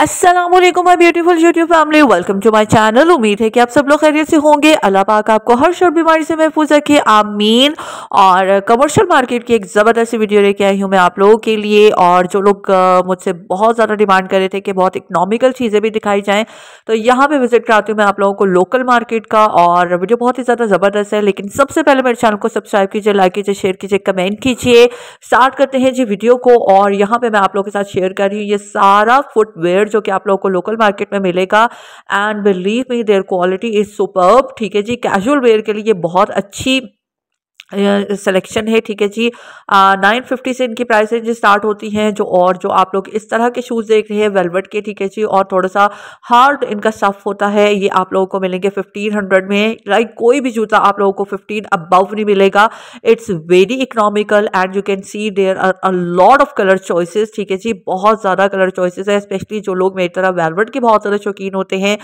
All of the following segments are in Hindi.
Aslam my beautiful YouTube family welcome to my channel उम्मीद है कि आप सब लोग खैरियत से होंगे अल्लाह पाक आपको हर शर बीमारी से महफूज रखे आमीन और कमर्शियल मार्केट की एक ज़बरदस्त वीडियो लेके आई हूँ मैं आप लोगों के लिए और जो लोग मुझसे बहुत ज़्यादा डिमांड कर रहे थे कि बहुत इकनॉमिकल चीज़ें भी दिखाई जाएँ तो यहाँ पर विजिट कराती हूँ मैं आप लोगों को लोकल मार्केट का और वीडियो बहुत ही ज़्यादा ज़बरदस्त है लेकिन सबसे पहले मेरे चैनल को सब्सक्राइब कीजिए लाइक कीजिए शेयर कीजिए कमेंट कीजिए स्टार्ट करते हैं जी वीडियो को और यहाँ पर मैं आप लोगों के साथ शेयर कर रही हूँ ये सारा फुटवेयर जो कि आप लोगों को लोकल मार्केट में मिलेगा and believe me their quality is superb ठीक है जी कैजुअल वेयर के लिए बहुत अच्छी सिलेक्शन है ठीक है जी नाइन फिफ्टी से इनकी प्राइसेज स्टार्ट होती हैं जो और जो आप लोग इस तरह के शूज़ देख रहे हैं वेलवेट के ठीक है जी और थोड़ा सा हार्ड इनका सफ़ होता है ये आप लोगों को मिलेंगे फिफ्टीन हंड्रेड में लाइक कोई भी जूता आप लोगों को फिफ्टीन अबव नहीं मिलेगा it's very economical and you can see there are a lot of colour choices ठीक है जी बहुत ज़्यादा कलर चॉइसिस है स्पेशली जो लोग मेरी तरह वेलवेट के बहुत ज़्यादा शौकीन होते हैं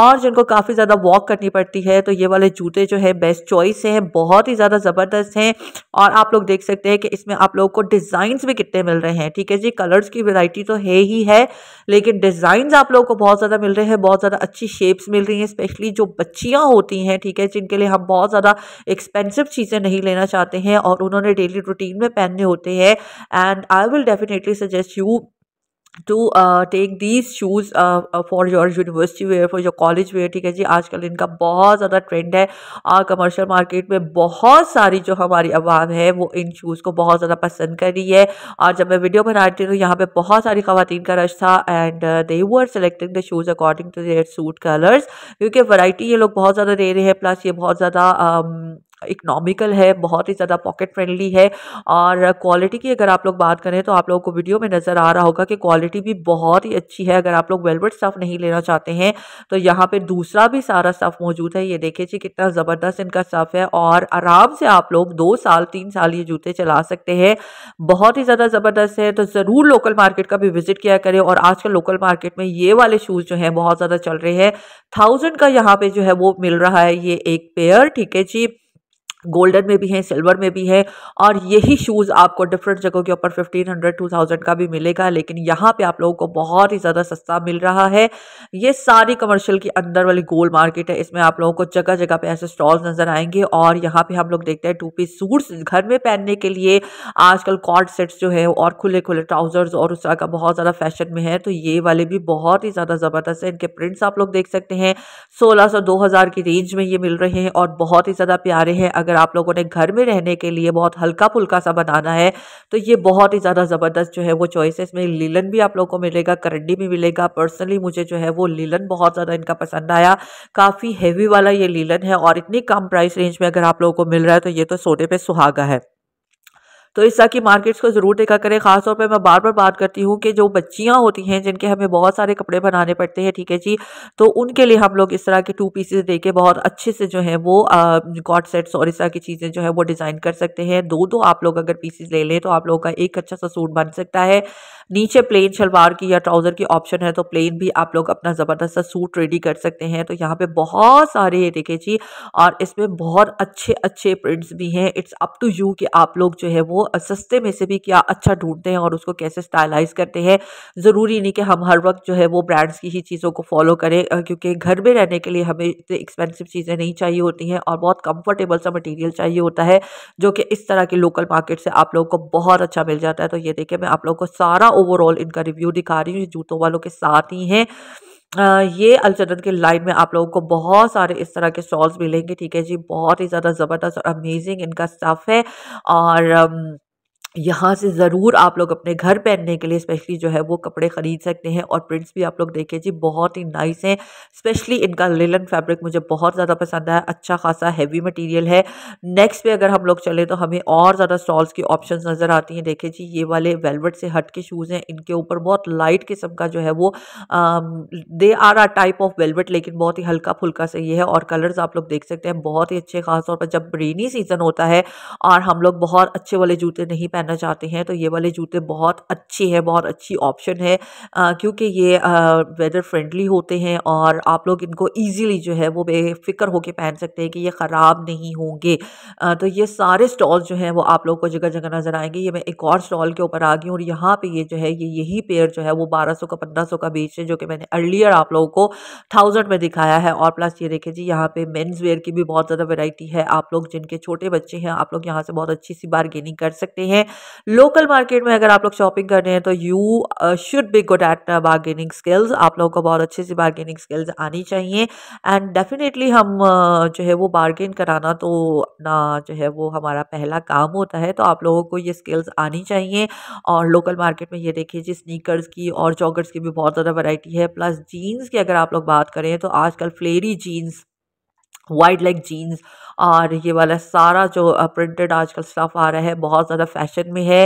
और जिनको काफ़ी ज़्यादा वॉक करनी पड़ती है तो ये वाले जूते जो है बेस्ट चॉइस हैं बहुत ही ज़्यादा ज़बरदस्त ज़बरदस्त हैं और आप लोग देख सकते हैं कि इसमें आप लोगों को डिज़ाइंस भी कितने मिल रहे हैं ठीक है जी कलर्स की वैरायटी तो है ही है लेकिन डिज़ाइंस आप लोगों को बहुत ज़्यादा मिल रहे हैं बहुत ज़्यादा अच्छी शेप्स मिल रही हैं स्पेशली जो बच्चियाँ होती हैं ठीक है जिनके लिए हम बहुत ज़्यादा एक्सपेंसिव चीज़ें नहीं लेना चाहते हैं और उन्होंने डेली रूटीन में पहनने होते हैं and I will definitely suggest you to take these shoes for your university wear for your college wear ठीक है जी आजकल इनका बहुत ज़्यादा ट्रेंड है और कमर्शियल मार्केट में बहुत सारी जो हमारी आवाम है वो इन शूज़ को बहुत ज़्यादा पसंद कर रही है और जब मैं वीडियो बना रही थी तो यहाँ पर बहुत सारी खातन का रश था and they were selecting the shoes according to their suit colours क्योंकि वराइटी ये लोग बहुत ज़्यादा दे रहे हैं प्लस ये बहुत ज़्यादा um, इकनॉमिकल है बहुत ही ज़्यादा पॉकेट फ्रेंडली है और क्वालिटी की अगर आप लोग बात करें तो आप लोगों को वीडियो में नज़र आ रहा होगा कि क्वालिटी भी बहुत ही अच्छी है अगर आप लोग वेलवेट स्टफ़ नहीं लेना चाहते हैं तो यहाँ पर दूसरा भी सारा स्टफ़ मौजूद है ये देखिए जी कितना ज़बरदस्त इनका स्टफ़ है और आराम से आप लोग दो साल तीन साल ये जूते चला सकते हैं बहुत ही ज़्यादा ज़बरदस्त है तो ज़रूर लोकल मार्केट का भी विजिट किया करें और आज लोकल मार्केट में ये वाले शूज़ जो हैं बहुत ज़्यादा चल रहे हैं थाउजेंड का यहाँ पे जो है वो मिल रहा है ये एक पेयर ठीक है जी गोल्डन में भी हैं सिल्वर में भी है और यही शूज़ आपको डिफरेंट जगहों के ऊपर फिफ्टीन हंड्रेड टू थाउजेंड का भी मिलेगा लेकिन यहाँ पे आप लोगों को बहुत ही ज़्यादा सस्ता मिल रहा है ये सारी कमर्शियल की अंदर वाली गोल्ड मार्केट है इसमें आप लोगों को जगह जगह पे ऐसे स्टॉल्स नज़र आएंगे और यहाँ पे हम लोग देखते हैं टू पीस सूट्स घर में पहनने के लिए आजकल कॉर्ड सेट्स जो है और खुले खुले ट्राउज़र्स और उस तरह का बहुत ज़्यादा फैशन में है तो ये वाले भी बहुत ही ज़्यादा ज़बरदस्त है इनके प्रिंट्स आप लोग देख सकते हैं सोलह सौ दो हज़ार की रेंज में ये मिल रहे हैं और बहुत ही ज़्यादा प्यारे हैं अगर अगर आप लोगों ने घर में रहने के लिए बहुत हल्का फुल्का सा बनाना है तो ये बहुत ही ज़्यादा ज़बरदस्त जो है वो चॉइस है इसमें लीलन भी आप लोगों को मिलेगा करंडी भी मिलेगा पर्सनली मुझे जो है वो लीलन बहुत ज़्यादा इनका पसंद आया काफ़ी हैवी वाला ये लीलन है और इतनी कम प्राइस रेंज में अगर आप लोगों को मिल रहा है तो ये तो सोने पर सुहागा है तो इस तरह की मार्केट्स को ज़रूर देखा करें खासतौर पर मैं बार बार बात करती हूँ कि जो बच्चियाँ होती हैं जिनके हमें बहुत सारे कपड़े बनाने पड़ते हैं ठीक है जी तो उनके लिए हम लोग इस तरह के टू पीसेज दे के बहुत अच्छे से जो है वो कॉट सेट्स और इस तरह की चीज़ें जो है वो डिज़ाइन कर सकते हैं दो दो आप लोग अगर पीसेज ले लें तो आप लोगों का एक अच्छा सा सूट बन सकता है नीचे प्लेन शलवार की या ट्राउज़र की ऑप्शन है तो प्लेन भी आप लोग अपना ज़बरदस्त सा सूट रेडी कर सकते हैं तो यहाँ पे बहुत सारे हैं देखे जी और इसमें बहुत अच्छे अच्छे प्रिंट्स भी हैं इट्स अप टू यू कि आप लोग जो है वो वो सस्ते में से भी क्या अच्छा ढूंढते हैं और उसको कैसे स्टाइलाइज करते हैं ज़रूरी नहीं कि हम हर वक्त जो है वो ब्रांड्स की ही चीज़ों को फॉलो करें क्योंकि घर में रहने के लिए हमें इतने एक्सपेंसिव चीज़ें नहीं चाहिए होती हैं और बहुत कम्फर्टेबल सा मटेरियल चाहिए होता है जो कि इस तरह के लोकल मार्केट से आप लोगों को बहुत अच्छा मिल जाता है तो ये देखिए मैं आप लोगों को सारा ओवरऑल इनका रिव्यू दिखा रही हूँ जूतों वालों के साथ ही हैं ये अलजन्नत के लाइन में आप लोगों को बहुत सारे इस तरह के स्टॉल्स मिलेंगे ठीक है जी बहुत ही ज़्यादा ज़बरदस्त और अमेजिंग इनका स्टफ़ है और यहाँ से ज़रूर आप लोग अपने घर पहनने के लिए स्पेशली जो है वो कपड़े ख़रीद सकते हैं और प्रिंट्स भी आप लोग देखिए जी बहुत ही नाइस हैं स्पेशली इनका लेलन फैब्रिक मुझे बहुत ज़्यादा पसंद आया अच्छा खासा हैवी मटेरियल है नेक्स्ट पे अगर हम लोग चले तो हमें और ज़्यादा स्टॉल्स की ऑप्शंस नज़र आती हैं देखिए जी ये वाले वेलवेट से हट के शूज़ हैं इनके ऊपर बहुत लाइट किस्म का जो है वो they are are type of velvet लेकिन बहुत ही हल्का फुल्का से ये है और कलर्स आप लोग देख सकते हैं बहुत ही अच्छे ख़ासतौर पर जब रेनी सीज़न होता है और हम लोग बहुत अच्छे वाले जूते नहीं पहन पहनना चाहते हैं तो ये वाले जूते बहुत अच्छे हैं बहुत अच्छी ऑप्शन है क्योंकि ये वेदर फ्रेंडली होते हैं और आप लोग इनको ईजीली जो है वो बेफिक्र होकर पहन सकते हैं कि ये ख़राब नहीं होंगे तो ये सारे स्टॉल जो हैं वो आप लोग को जगह जगह नज़र आएंगे ये मैं एक और स्टॉल के ऊपर आ गई और यहाँ पर ये जो है ये यही पेयर जो है वो बारह सौ का पंद्रह सौ का बेच है जो कि मैंने अर्लियर आप लोगों को थाउजेंड में दिखाया है और प्लस ये देखें जी यहाँ पे मेन्स वेयर की भी बहुत ज़्यादा वेराइटी है आप लोग जिनके छोटे बच्चे हैं आप लोग यहाँ से बहुत अच्छी सी बारगेनिंग कर सकते हैं लोकल मार्केट में अगर आप लोग शॉपिंग कर रहे हैं तो you should be good at bargaining skills आप लोगों को बहुत अच्छे से बार्गेनिंग स्किल्स आनी चाहिए एंड डेफिनेटली हम uh, जो है वो बार्गेन कराना तो अपना जो है वो हमारा पहला काम होता है तो आप लोगों को ये स्किल्स आनी चाहिए और लोकल मार्केट में ये देखिए जी स्नीकर्स की और जॉगर्स की भी बहुत ज़्यादा वैरायटी है प्लस जीन्स की अगर आप लोग बात करें तो आजकल flary jeans wide leg jeans और ये वाला सारा जो प्रिंटेड आजकल स्टफ़ आ रहा है बहुत ज़्यादा फैशन में है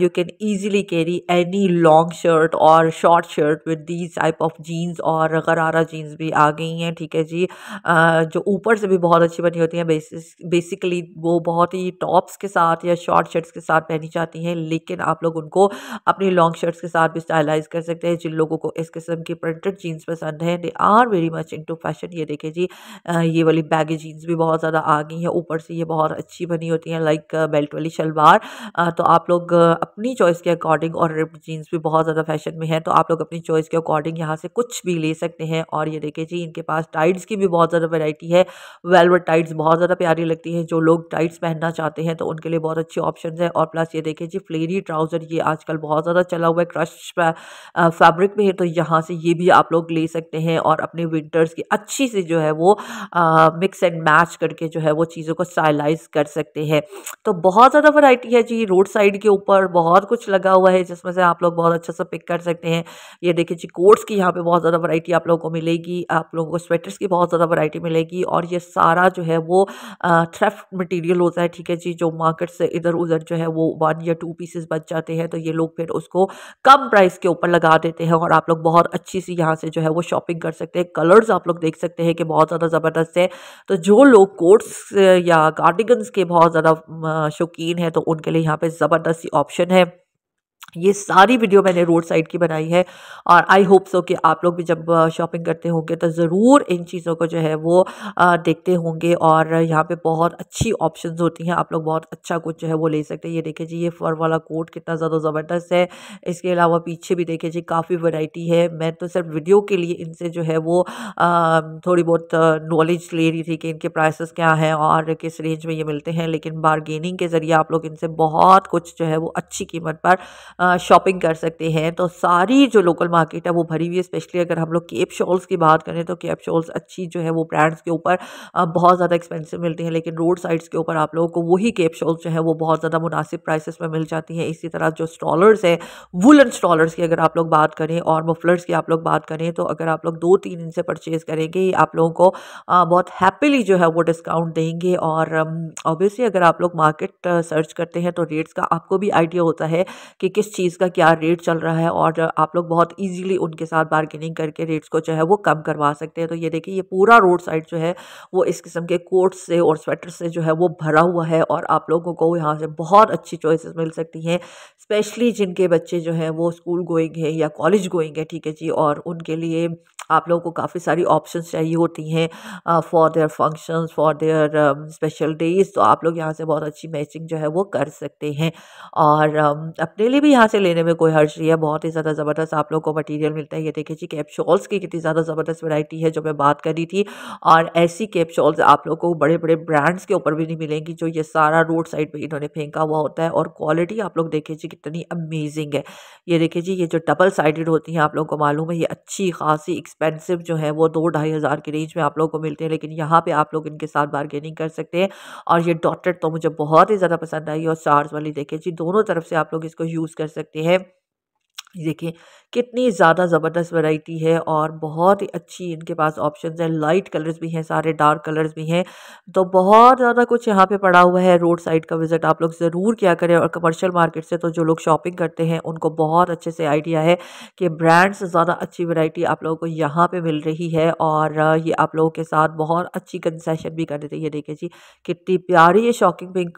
you can easily carry any long shirt और short shirt with these type of jeans और गरारा जीन्स भी आ गई हैं ठीक है जी आ, जो ऊपर से भी बहुत अच्छी बनी होती हैं बेसिस बेसिकली वो बहुत ही टॉप्स के साथ या शॉर्ट शर्ट्स के साथ पहनी जाती हैं लेकिन आप लोग उनको अपनी लॉन्ग शर्ट्स के साथ भी स्टाइलाइज कर सकते हैं जिन लोगों को इस किस्म की प्रिंटेड जीन्स पसंद है they are very much in fashion ये देखें जी uh, ये वाली बैगी जीन्स भी बहुत ज़्यादा आ गई हैं ऊपर से ये बहुत अच्छी बनी होती हैं लाइक बेल्ट वाली शलवार तो, तो आप लोग अपनी चॉइस के अकॉर्डिंग और रिप जीन्स भी बहुत ज़्यादा फैशन में है तो आप लोग अपनी चॉइस के अकॉर्डिंग यहाँ से कुछ भी ले सकते हैं और ये देखिए जी इनके पास टाइट्स की भी बहुत ज़्यादा वेराइटी है वेलवर टाइट्स बहुत ज़्यादा प्यारी लगती हैं जो लोग टाइट्स पहनना चाहते हैं तो उनके लिए बहुत अच्छी ऑप्शन है और प्लस ये देखिए जी फ्लेरी ट्राउज़र ये आजकल बहुत ज़्यादा चला हुआ है क्रश फैब्रिक में है तो यहाँ से ये भी आप लोग ले सकते हैं और अपने विंटर्स की अच्छी सी जो है वो आ, मिक्स एंड मैच करके जो है वो चीज़ों को स्टाइलाइज कर सकते हैं तो बहुत ज़्यादा वैरायटी है जी रोड साइड के ऊपर बहुत कुछ लगा हुआ है जिसमें से आप लोग बहुत अच्छा सा पिक कर सकते हैं ये देखिए जी कोट्स की यहाँ पे बहुत ज़्यादा वैरायटी आप लोगों को मिलेगी आप लोगों को स्वेटर्स की बहुत ज़्यादा वरायटी मिलेगी और ये सारा जो है वो थ्रेफ्ट मटीरियल होता है ठीक है जी जो मार्केट से इधर उधर जो है वो वन या टू पीसेस बच जाते हैं तो ये लोग फिर उसको कम प्राइस के ऊपर लगा देते हैं और आप लोग बहुत अच्छी सी यहाँ से जो है वो शॉपिंग कर सकते हैं कलर्स आप लोग देख सकते हैं कि बहुत ज़्यादा ज़बरदस्त है हैं तो जो लोग कोट्स या कार्डिगन्स के बहुत ज़्यादा शौकीन हैं तो उनके लिए यहाँ पे जबरदस्ती ऑप्शन है ये सारी वीडियो मैंने रोड साइड की बनाई है और आई होप सो कि आप लोग भी जब शॉपिंग करते होंगे तो ज़रूर इन चीज़ों को जो है वो देखते होंगे और यहाँ पे बहुत अच्छी ऑप्शंस होती हैं आप लोग बहुत अच्छा कुछ जो है वो ले सकते हैं ये देखिए जी ये फर वाला कोट कितना ज़्यादा ज़बरदस्त है इसके अलावा पीछे भी देखिए जी काफ़ी वराइटी है मैं तो सिर्फ वीडियो के लिए इनसे जो है वो थोड़ी बहुत नॉलेज ले रही थी कि इनके प्राइसेस क्या हैं और किस रेंज में ये मिलते हैं लेकिन बारगेनिंग के ज़रिए आप लोग इनसे बहुत कुछ जो है वो अच्छी कीमत पर शॉपिंग कर सकते हैं तो सारी जो लोकल मार्केट है वो भरी हुई है स्पेशली अगर हम लोग केप शॉल्स की बात करें तो केप शॉल्स अच्छी जो है वो ब्रांड्स के ऊपर बहुत ज़्यादा एक्सपेंसिव मिलती हैं लेकिन रोड साइड्स के ऊपर आप लोगों को वही केप शॉल्स जो है वो बहुत ज़्यादा मुनासिब प्राइसेस में मिल जाती हैं इसी तरह जो स्टॉलर्स हैं वुलन स्टॉलर्स की अगर आप लोग बात करें और मफलर्स की आप लोग बात करें तो अगर आप लोग दो तीन इनसे परचेज़ करेंगे आप लोगों को बहुत हैप्पीली जो है वो डिस्काउंट देंगे और ऑब्वियसली अगर आप लोग मार्केट सर्च करते हैं तो रेट्स का आपको भी आइडिया होता है कि किस चीज़ का क्या रेट चल रहा है और आप लोग बहुत ईजीली उनके साथ बार्गेनिंग करके रेट्स को जो है वो कम करवा सकते हैं तो ये देखिए ये पूरा रोड साइड जो है वो इस किस्म के कोट्स से और स्वेटर से जो है वो भरा हुआ है और आप लोगों को यहाँ से बहुत अच्छी चॉइसेस मिल सकती हैं स्पेशली जिनके बच्चे जो हैं वो स्कूल गोइंग हैं या कॉलेज गोइंग है ठीक है जी और उनके लिए आप लोगों को काफ़ी सारी ऑप्शंस चाहिए होती हैं for their functions for their special days तो आप लोग यहाँ से बहुत अच्छी मैचिंग जो है वो कर सकते हैं और um, अपने लिए भी यहाँ से लेने में कोई हर्ज नहीं है बहुत ही ज़्यादा ज़बरदस्त आप लोग को मटीरियल मिलता है ये देखिए जी कैप शॉल्स की कितनी ज़्यादा ज़बरदस्त वैरायटी है जो मैं बात कर रही थी और ऐसी कैप शॉल्स आप लोग को बड़े बड़े ब्रांड्स के ऊपर भी नहीं मिलेंगी जो ये सारा रोड साइड पर इन्होंने फेंका हुआ होता है और क्वालिटी आप लोग देखिए जी कितनी अमेजिंग है ये देखिए जी ये जो डबल साइडेड होती हैं आप लोगों को मालूम है ये अच्छी खासी एक्सपेंसिव जो है वो दो ढाई हज़ार के रेंज में आप लोगों को मिलते हैं लेकिन यहाँ पे आप लोग इनके साथ बार्गेनिंग कर सकते हैं और ये डॉटेड तो मुझे बहुत ही ज़्यादा पसंद आई और चार्ज वाली देखिए जी दोनों तरफ से आप लोग इसको यूज़ कर सकते हैं देखिए कितनी ज़्यादा ज़बरदस्त वैरायटी है और बहुत ही अच्छी इनके पास ऑप्शंस हैं लाइट कलर्स भी हैं सारे डार्क कलर्स भी हैं तो बहुत ज़्यादा कुछ यहाँ पे पड़ा हुआ है रोड साइड का विज़िट आप लोग ज़रूर किया करें और कमर्शियल मार्केट से तो जो लोग शॉपिंग करते हैं उनको बहुत अच्छे से आइडिया है कि ब्रांड्स ज़्यादा अच्छी वैरायटी आप लोगों को यहाँ पर मिल रही है और ये आप लोगों के साथ बहुत अच्छी कंसेशन भी कर देते हैं देखिए जी कितनी प्यारी ये शॉकिंग पिंक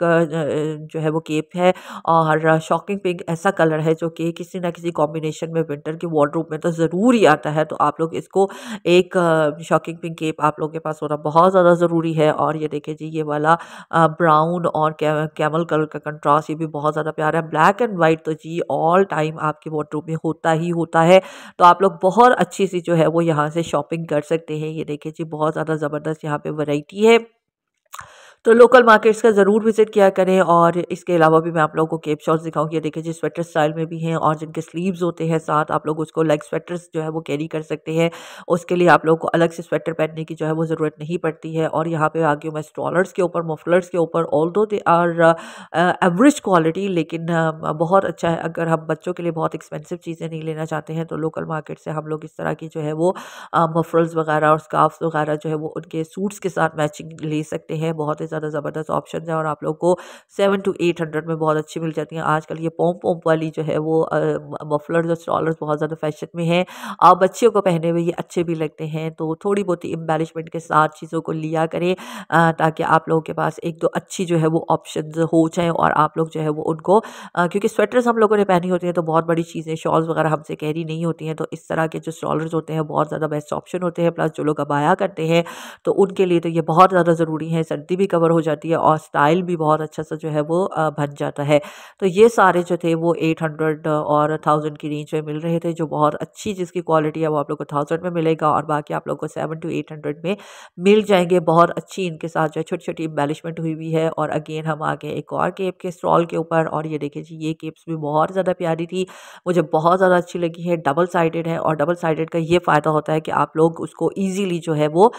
जो है वो केप है और शॉकिंग पिंक ऐसा कलर है जो कि किसी ना किसी कॉम्बिनेशन में विंटर के वार्ड्रोब में तो ज़रूर ही आता है तो आप लोग इसको एक शॉकिंग पिंक केप आप लोग के पास होना बहुत ज़्यादा ज़रूरी है और ये देखिए जी ये वाला ब्राउन और कैमल कलर का कंट्रास्ट ये भी बहुत ज़्यादा प्यारा है ब्लैक एंड वाइट तो जी ऑल टाइम आपके वार्ड्रोब में होता ही होता है तो आप लोग बहुत अच्छी सी जो है वो यहाँ से शॉपिंग कर सकते हैं ये देखिए जी बहुत ज़्यादा ज़बरदस्त यहाँ पर वराइटी है तो लोकल मार्केट्स का ज़रूर विजिट किया करें और इसके अलावा भी मैं आप लोगों को केप शॉर्ट्स दिखाऊंगी देखिए जी स्वेटर स्टाइल में भी हैं और जिनके स्लीव्स होते हैं साथ आप लोग उसको लाइक स्वेटर्स जो है वो कैरी कर सकते हैं उसके लिए आप लोग को अलग से स्वेटर पहनने की जो है वो ज़रूरत नहीं पड़ती है और यहाँ पर आ गई मैं स्ट्रॉलर्स के ऊपर मफलर्स के ऊपर ऑल दो दे आर एवरेज क्वालिटी लेकिन बहुत अच्छा है अगर हम बच्चों के लिए बहुत एक्सपेंसिव चीज़ें नहीं लेना चाहते हैं तो लोकल मार्केट से हम लोग इस तरह की जो है वो मफलर्स वगैरह और स्काफ्स वगैरह जो है वो उनके सूट्स के साथ मैचिंग ले सकते हैं बहुत ही ज़्यादा ज़बरदस्त ऑप्शन है और आप लोग को सेवन टू एट हंड्रेड में बहुत अच्छी मिल जाती हैं आजकल ये पोम पोम वाली जो है वो मफलर्स और स्टॉलर्स बहुत ज़्यादा फैशन में है आप बच्चियों को पहने हुए ये अच्छे भी लगते हैं तो थोड़ी बहुत इम्बेलिशमेंट के साथ चीज़ों को लिया करें ताकि आप लोगों के पास एक दो अच्छी जो है वो ऑप्शन हो जाए और आप लोग जो है वो उनको क्योंकि स्वेटर्स हम लोगों ने पहनी होती हैं तो बहुत बड़ी चीज़ें शॉल्स वगैरह हमसे कैरी नहीं होती हैं तो इस तरह के जो स्टॉलर्स होते हैं बहुत ज़्यादा बेस्ट ऑप्शन होते हैं प्लस जो लोग अबाया करते हैं तो उनके लिए तो ये बहुत ज़्यादा ज़रूरी है सर्दी भी कवर कवर हो जाती है और स्टाइल भी बहुत अच्छा सा जो है वो बन जाता है तो ये सारे जो थे वो एट हंड्रेड और थाउजेंड की रेंज में मिल रहे थे जो बहुत अच्छी जिसकी क्वालिटी है वो आप लोग को थाउजेंड में मिलेगा और बाकी आप लोग को सेवन टू एट हंड्रेड में मिल जाएंगे बहुत अच्छी इनके साथ जो है छोटी छोटी एम्बेलिशमेंट हुई हुई है और अगेन हम आ गए एक और केप के स्टॉल के ऊपर और ये देखिए जी ये केप्स भी बहुत ज़्यादा प्यारी थी मुझे बहुत ज़्यादा अच्छी लगी है डबल साइडेड है और डबल साइडेड का ये फ़ायदा होता है कि आप लोग उसको ईजीली जो है वो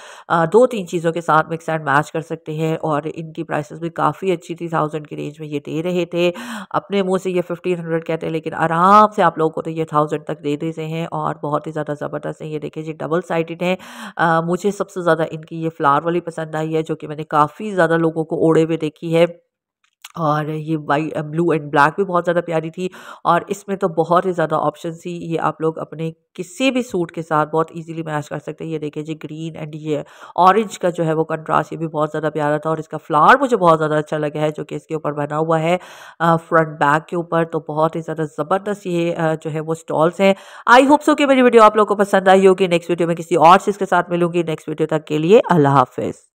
दो तीन चीज़ों के साथ मिक्स एंड मैच कर सकते हैं और और इनकी प्राइसेस भी काफ़ी अच्छी थी थाउजेंड की रेंज में ये दे रहे थे अपने मुंह से ये फिफ्टीन हंड्रेड कहते हैं लेकिन आराम से आप लोगों को तो ये थाउजेंड तक दे देते हैं और बहुत ही ज़्यादा ज़बरदस्त है ये देखिए जी डबल साइडेड है आ, मुझे सबसे ज़्यादा इनकी ये फ्लावर वाली पसंद आई है जो कि मैंने काफ़ी ज़्यादा लोगों को ओढ़े हुए देखी है और ये वाइट ब्लू एंड ब्लैक भी बहुत ज़्यादा प्यारी थी और इसमें तो बहुत ही ज़्यादा ऑप्शन थी ये आप लोग अपने किसी भी सूट के साथ बहुत इजीली मैच कर सकते हैं ये देखिए जी ग्रीन एंड ये ऑरेंज का जो है वो कंट्रास्ट ये भी बहुत ज़्यादा प्यारा था और इसका फ्लावर मुझे बहुत ज़्यादा अच्छा लगा है जो कि इसके ऊपर बना हुआ है फ्रंट बैक के ऊपर तो बहुत ही ज़्यादा ज़बरदस्त ये जो है वो स्टॉल्स हैं आई होप सो कि मेरी वीडियो आप लोग को पसंद आई होगी नेक्स्ट वीडियो में किसी और चीज़ के साथ मिलूंगी नेक्स्ट वीडियो तक के लिए अल्लाह हाफिज़